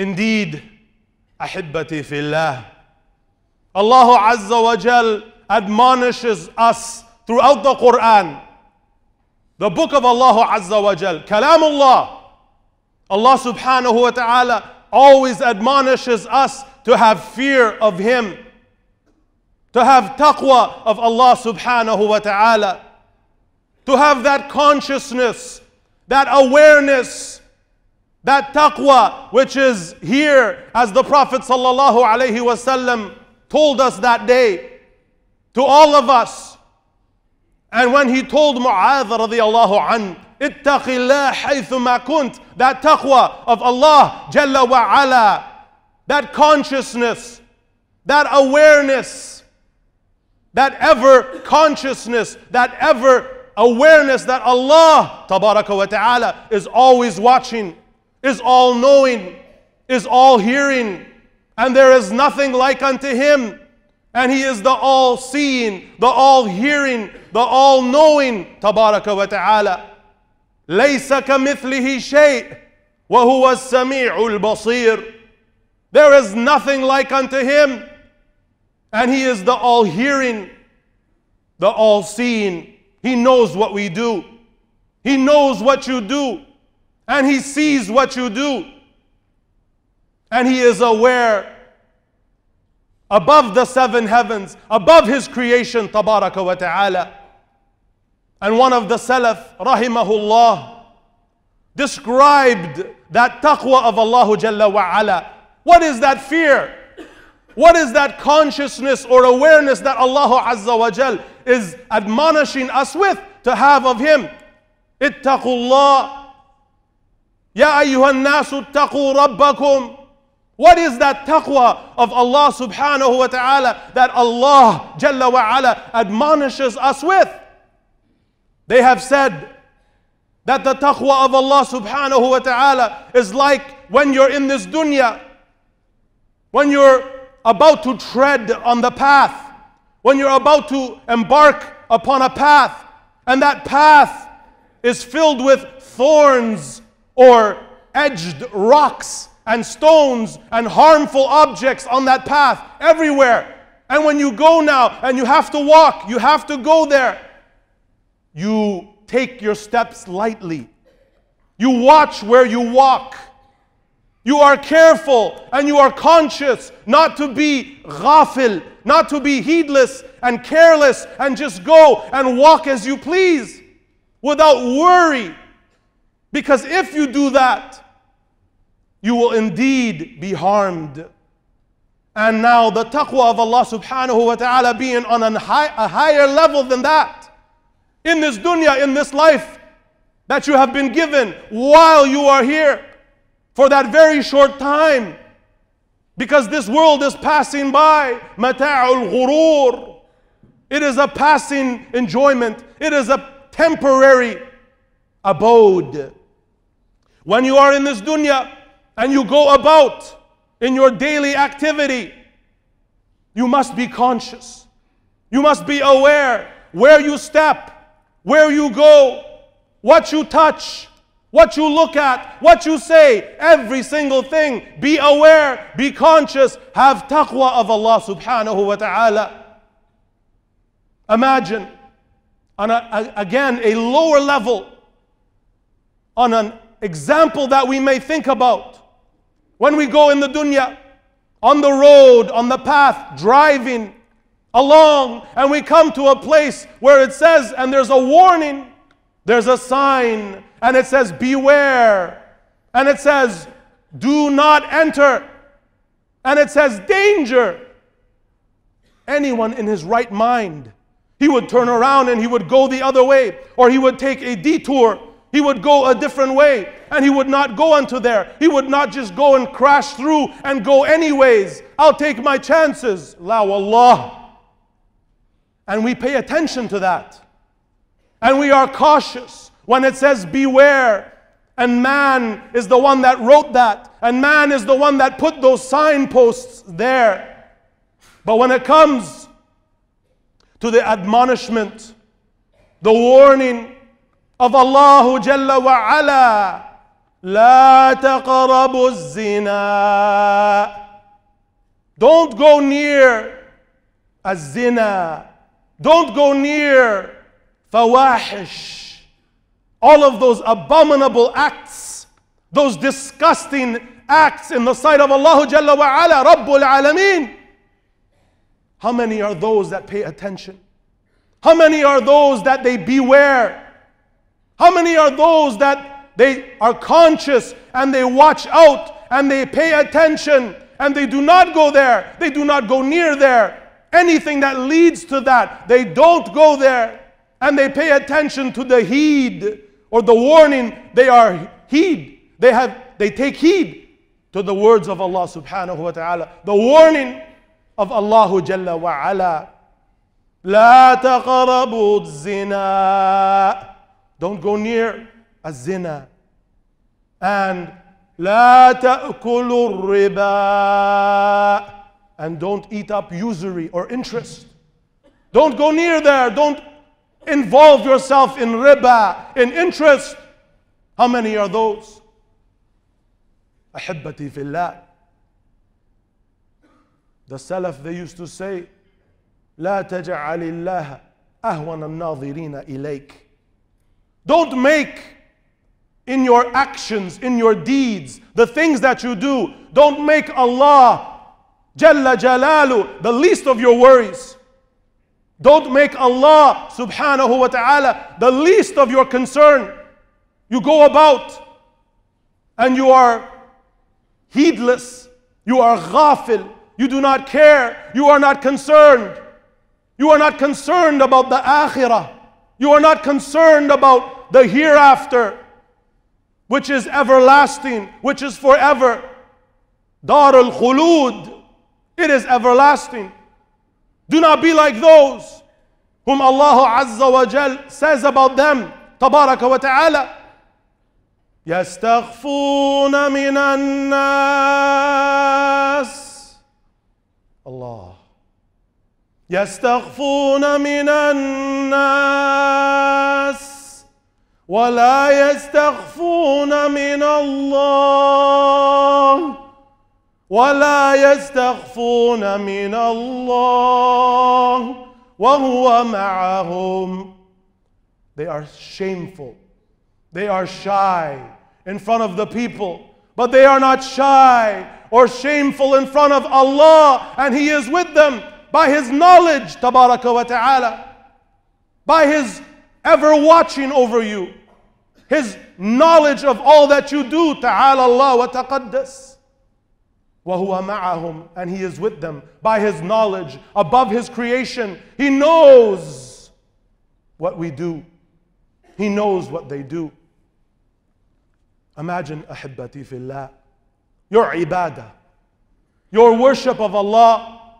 Indeed, Ahibbati fillah, Allah Azza wa Jal admonishes us throughout the Quran. The book of Allah Azza wa Jal, Kalamullah. Allah subhanahu wa ta'ala always admonishes us to have fear of Him, to have taqwa of Allah subhanahu wa ta'ala, to have that consciousness, that awareness that taqwa which is here as the Prophet sallallahu alaihi wasallam told us that day to all of us. And when he told Mu'adh radiallahu anhu, اتق الله حيثما that taqwa of Allah جل وعلا that consciousness that awareness that ever consciousness that ever awareness that Allah تبارك وتعالى is always watching is all knowing, is all hearing, and there is nothing like unto him. And he is the all seeing, the all hearing, the all knowing, تبارك وتعالى. ليس كمثله شيء وهو السميع البصير. There is nothing like unto him. And he is the all hearing, the all seeing. He knows what we do. He knows what you do and He sees what you do. And He is aware above the seven heavens, above His creation, tabaraka wa ta'ala. And one of the Salaf, rahimahullah, described that taqwa of Allah Jalla wa ala. What is that fear? What is that consciousness or awareness that Allah Azza wa Jal is admonishing us with to have of Him? Ittaqullah Ya ayyuhan nasu taqu rabbakum. What is that taqwa of Allah subhanahu wa ta'ala that Allah jalla wa ala admonishes us with? They have said that the taqwa of Allah subhanahu wa ta'ala is like when you're in this dunya, when you're about to tread on the path, when you're about to embark upon a path, and that path is filled with thorns or edged rocks and stones and harmful objects on that path everywhere. And when you go now and you have to walk, you have to go there, you take your steps lightly. You watch where you walk. You are careful and you are conscious not to be ghafil, not to be heedless and careless and just go and walk as you please without worry because if you do that, you will indeed be harmed. And now the taqwa of Allah subhanahu wa ta'ala being on a, high, a higher level than that in this dunya, in this life that you have been given while you are here for that very short time. Because this world is passing by. Mata'ul ghurur. It is a passing enjoyment. It is a temporary abode when you are in this dunya and you go about in your daily activity, you must be conscious. You must be aware where you step, where you go, what you touch, what you look at, what you say, every single thing. Be aware, be conscious, have taqwa of Allah subhanahu wa ta'ala. Imagine, on a, a, again, a lower level, on an example that we may think about when we go in the dunya, on the road, on the path, driving along, and we come to a place where it says, and there's a warning, there's a sign, and it says, Beware, and it says, Do not enter, and it says, Danger. Anyone in his right mind, he would turn around and he would go the other way, or he would take a detour he would go a different way and he would not go unto there. He would not just go and crash through and go anyways. I'll take my chances. La wallah. And we pay attention to that. And we are cautious when it says beware. And man is the one that wrote that. And man is the one that put those signposts there. But when it comes to the admonishment, the warning, of Allah Jalla wa Ala. La taqrabu zina. Don't go near a zina. Don't go near fawahish. All of those abominable acts, those disgusting acts in the sight of Allah Jalla wa Ala, Rabbul Alameen. How many are those that pay attention? How many are those that they beware? How many are those that they are conscious and they watch out and they pay attention and they do not go there? They do not go near there. Anything that leads to that, they don't go there and they pay attention to the heed or the warning. They are heed. They have they take heed to the words of Allah subhanahu wa ta'ala. The warning of Allah Jalla wa ala. La تقربوا Zina. Don't go near a zina. And لا تأكلوا الربا and don't eat up usury or interest. Don't go near there. Don't involve yourself in riba, in interest. How many are those? أحبتي في الله. The Salaf, they used to say, لا تجعل الله أهون الناظرين إليك. Don't make in your actions, in your deeds, the things that you do, don't make Allah Jalla Jalalu the least of your worries. Don't make Allah subhanahu wa ta'ala the least of your concern. You go about and you are heedless. You are ghafil. You do not care. You are not concerned. You are not concerned about the akhirah. You are not concerned about the hereafter, which is everlasting, which is forever. Dar al khulud, it is everlasting. Do not be like those whom Allah Azza wa Jal says about them, Tabaraka wa Ta'ala. يستخفون من الناس الله يستخفون من الناس ولا يستخفون من الله ولا يستخفون من الله وهو معهم They are shameful. They are shy in front of the people. But they are not shy or shameful in front of Allah. And He is with them by His knowledge, tabaraka wa ta'ala. By His ever watching over you. His knowledge of all that you do. Ta'ala Allah wa taqaddas. وَهُوَ مَعَهُمْ And He is with them by His knowledge, above His creation. He knows what we do. He knows what they do. Imagine, أحبتي في الله, your ibadah, your worship of Allah,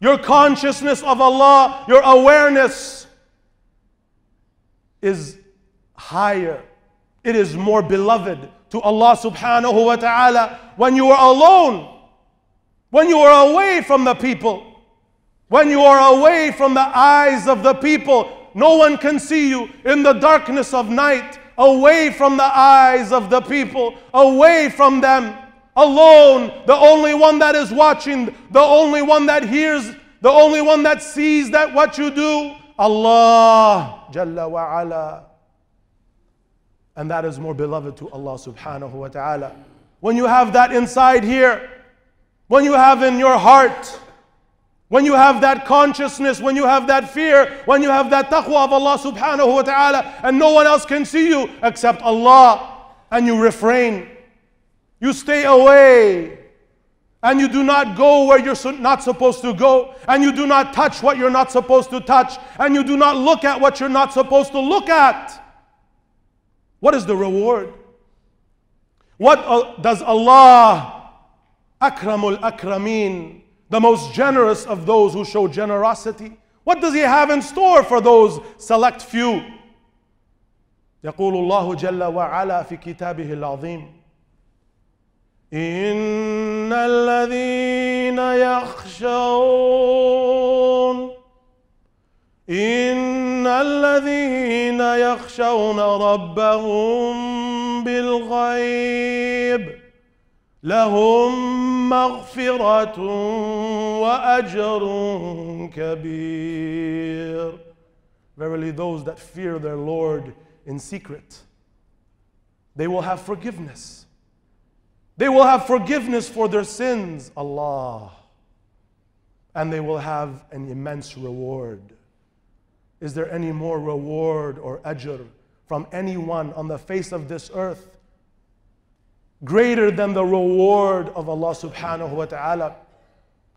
your consciousness of Allah, your awareness is higher. It is more beloved to Allah subhanahu wa ta'ala when you are alone, when you are away from the people, when you are away from the eyes of the people. No one can see you in the darkness of night, away from the eyes of the people, away from them, alone, the only one that is watching, the only one that hears, the only one that sees that what you do, Allah. Jalla wa ala. And that is more beloved to Allah subhanahu wa ta'ala. When you have that inside here, when you have in your heart, when you have that consciousness, when you have that fear, when you have that taqwa of Allah subhanahu wa ta'ala, and no one else can see you except Allah, and you refrain, you stay away and you do not go where you're not supposed to go, and you do not touch what you're not supposed to touch, and you do not look at what you're not supposed to look at. What is the reward? What does Allah, Akramul Akrameen, the most generous of those who show generosity, what does He have in store for those select few? يقول الله جل وعلا في كتابه العظيم إن الذين يخشون إن الذين يخشون ربهم بالغيب لهم مغفرة وأجر كبير Verily those that fear their Lord in secret, they will have forgiveness. They will have forgiveness for their sins, Allah. And they will have an immense reward. Is there any more reward or ajr from anyone on the face of this earth greater than the reward of Allah subhanahu wa ta'ala?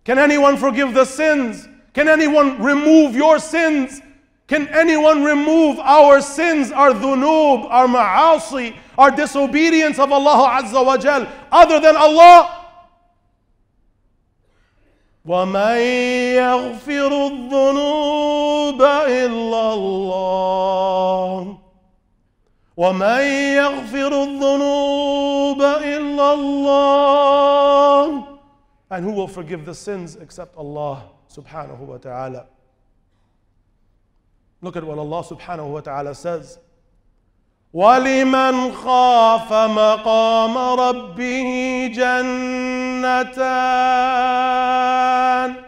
Can anyone forgive the sins? Can anyone remove your sins? Can anyone remove our sins, our dhunub, our ma'asi, our disobedience of Allah Azza wa Jal, other than Allah? ومن يغفر الذنوب إلا الله ومن يغفر الذنوب إلا الله And who will forgive the sins except Allah subhanahu wa ta'ala? Look at what Allah subhanahu wa ta'ala says. وَلِمَنْ خَافَ مَقَامَ رَبِّهِ جَنَّتَانِ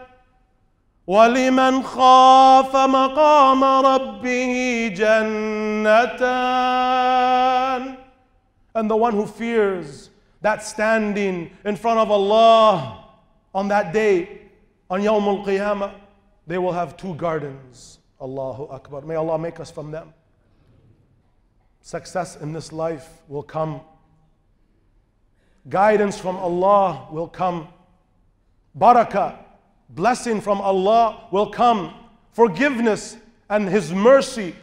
ولمن خاف مقام ربه جنتان And the one who fears that standing in front of Allah on that day, on Yawm qiyamah they will have two gardens. Allahu Akbar. May Allah make us from them. Success in this life will come. Guidance from Allah will come. Barakah, blessing from Allah will come. Forgiveness and His mercy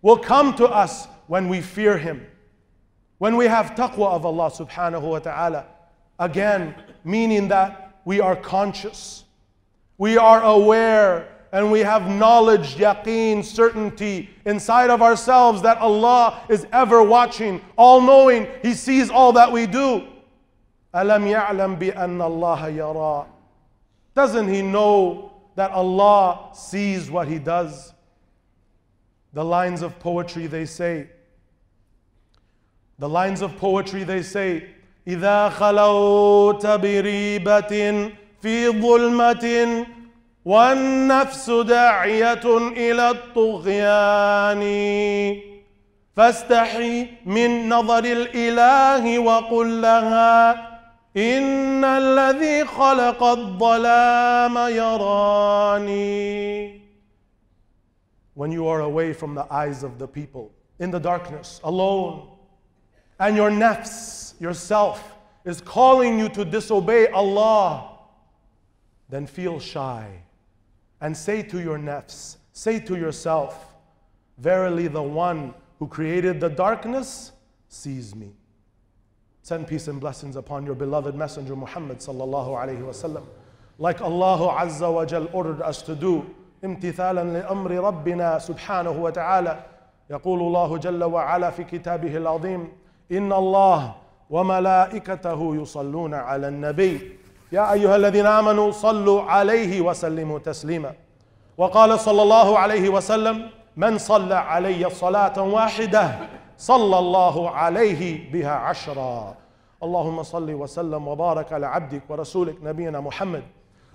will come to us when we fear Him. When we have taqwa of Allah subhanahu wa ta'ala. Again, meaning that we are conscious. We are aware and we have knowledge, yaqeen, certainty inside of ourselves that Allah is ever watching, all knowing, He sees all that we do. الم bi يَعْلَمْ بِأَنَّ yara. يَرَى Doesn't He know that Allah sees what He does? The lines of poetry they say, the lines of poetry they say, إِذَا خَلَوْتَ بِرِيبَةٍ فِي ظُلْمَةٍ والنفس داعية إلى الطغيان فاستحي من نظر الإله وقل لها إن الذي خلق الظلام يراني When you are away from the eyes of the people, in the darkness, alone, and your nafs, yourself, is calling you to disobey Allah, then feel shy. and say to your nafs, say to yourself, Verily, the one who created the darkness sees me. Send peace and blessings upon your beloved messenger Muhammad sallallahu alayhi wasallam. Like Allah Azza wa Jal ordered us to do, امتثالا لأمر ربنا سبحانه وتعالى يقول الله جل وعلا في كتابه العظيم إن الله وملائكته يصلون على النبي يا أيها الذين آمنوا صلوا عليه وسلموا تسليما وقال صلى الله عليه وسلم من صلى علي صلاة واحدة صلى الله عليه بها عشرا اللهم صل وسلم وبارك على عبدك ورسولك نبينا محمد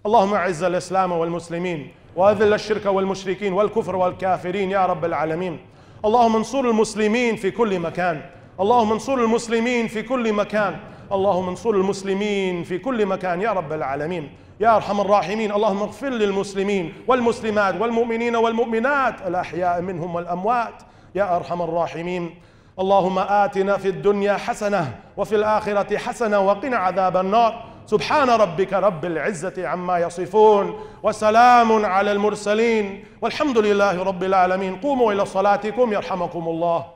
اللهم اعز الاسلام والمسلمين واذل الشرك والمشركين والكفر والكافرين يا رب العالمين اللهم انصر المسلمين في كل مكان اللهم انصر المسلمين في كل مكان اللهم انصر المسلمين في كل مكان يا رب العالمين يا ارحم الراحمين اللهم اغفر للمسلمين والمسلمات والمؤمنين والمؤمنات الاحياء منهم والاموات يا ارحم الراحمين اللهم آتنا في الدنيا حسنة وفي الآخرة حسنة وقنا عذاب النار سبحان ربك رب العزة عما يصفون وسلام على المرسلين والحمد لله رب العالمين قوموا إلى صلاتكم يرحمكم الله